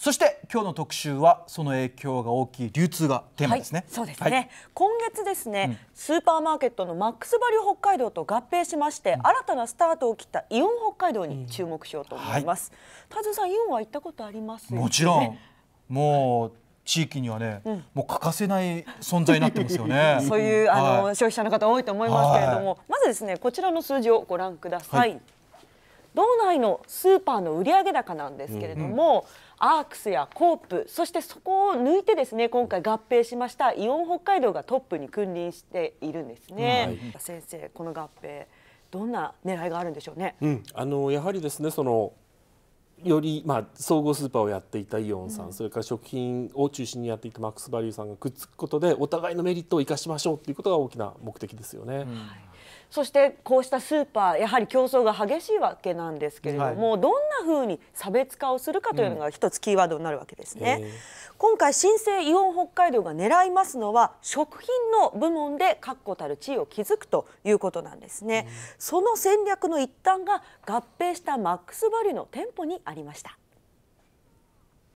そして今日の特集はその影響が大きい流通がテーマですね。はい、そうですね、はい、今月ですね、うん、スーパーマーケットのマックスバリュー北海道と合併しまして、うん、新たなスタートを切ったイオン北海道に注目しようと思います。うんはい、田津さんイオンは行ったことあります、もちろん、もう。地域にはね、うん、もう欠かせない存在になってますよね。そういうあの、消費者の方多いと思いますけれども、まずですねこちらの数字をご覧ください道内のスーパーの売上高なんですけれども、うんうん、アークスやコープそしてそこを抜いてですね今回合併しましたイオン北海道がトップに君臨しているんですね。はい、先生この合併どんな狙いがあるんでしょうね。うん、あのやはりですねそのより、まあ、総合スーパーをやっていたイオンさん、うん、それから食品を中心にやっていたマックスバリューさんがくっつくことでお互いのメリットを生かしましょうということが大きな目的ですよね。うんそしてこうしたスーパーやはり競争が激しいわけなんですけれども、はい、どんなふうに差別化をするかというのが一つキーワードになるわけですね、うん、今回新生イオン北海道が狙いますのは食品の部門で確固たる地位を築くということなんですね、うん、その戦略の一端が合併したマックスバリュの店舗にありました